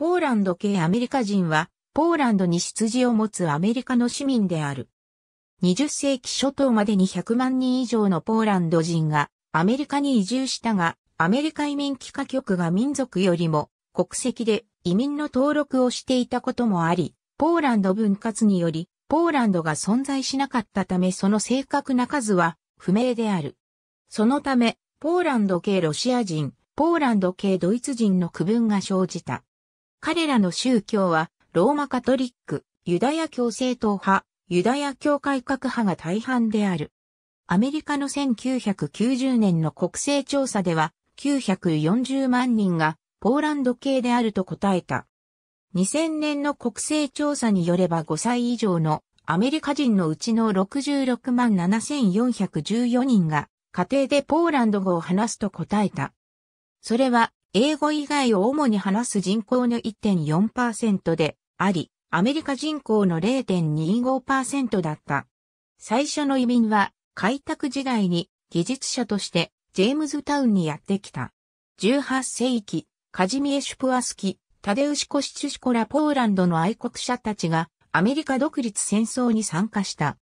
ポーランド系アメリカ人は、ポーランドに出自を持つアメリカの市民である。20世紀初頭までに100万人以上のポーランド人がアメリカに移住したが、アメリカ移民帰化局が民族よりも国籍で移民の登録をしていたこともあり、ポーランド分割により、ポーランドが存在しなかったためその正確な数は不明である。そのため、ポーランド系ロシア人、ポーランド系ドイツ人の区分が生じた。彼らの宗教は、ローマカトリック、ユダヤ教政党派、ユダヤ教改革派が大半である。アメリカの1990年の国勢調査では、940万人がポーランド系であると答えた。2000年の国勢調査によれば5歳以上のアメリカ人のうちの66万7414人が家庭でポーランド語を話すと答えた。それは英語以外を主に話す人口の1.4%であり、アメリカ人口の0.25%だった。最初の移民は開拓時代に技術者としてジェームズタウンにやってきた。18世紀、カジミエ・シュプワスキ、タデウシコ・シチュシコラポーランドの愛国者たちがアメリカ独立戦争に参加した。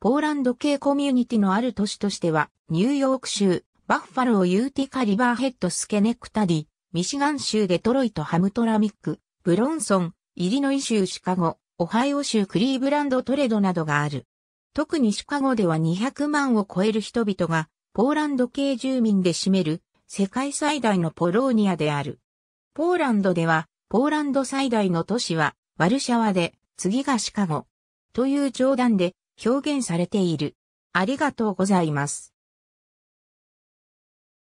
ポーランド系コミュニティのある都市としてはニューヨーク州、バッファロー・ユーティカ・リバーヘッド・スケネクタディ、ミシガン州デトロイト・ハムトラミック、ブロンソン、イリノイ州シカゴ、オハイオ州クリーブランド・トレドなどがある。特にシカゴでは200万を超える人々が、ポーランド系住民で占める、世界最大のポローニアである。ポーランドでは、ポーランド最大の都市は、ワルシャワで、次がシカゴ。という冗談で表現されている。ありがとうございます。